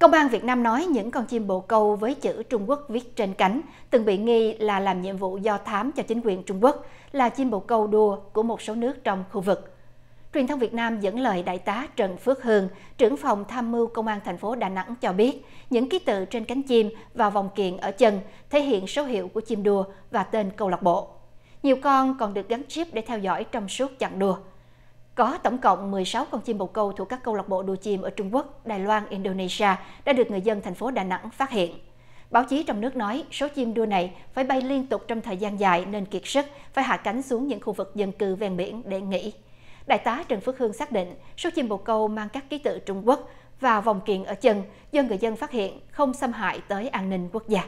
Công an Việt Nam nói những con chim bồ câu với chữ Trung Quốc viết trên cánh từng bị nghi là làm nhiệm vụ do thám cho chính quyền Trung Quốc là chim bồ câu đua của một số nước trong khu vực. Truyền thông Việt Nam dẫn lời Đại tá Trần Phước Hương, trưởng phòng tham mưu Công an thành phố Đà Nẵng cho biết, những ký tự trên cánh chim và vòng kiện ở chân thể hiện số hiệu của chim đua và tên câu lạc bộ. Nhiều con còn được gắn chip để theo dõi trong suốt chặng đua. Có tổng cộng 16 con chim bồ câu thuộc các câu lạc bộ đua chim ở Trung Quốc, Đài Loan, Indonesia đã được người dân thành phố Đà Nẵng phát hiện. Báo chí trong nước nói số chim đua này phải bay liên tục trong thời gian dài nên kiệt sức, phải hạ cánh xuống những khu vực dân cư ven biển để nghỉ. Đại tá Trần Phước Hương xác định số chim bồ câu mang các ký tự Trung Quốc và vòng kiện ở chân do người dân phát hiện không xâm hại tới an ninh quốc gia.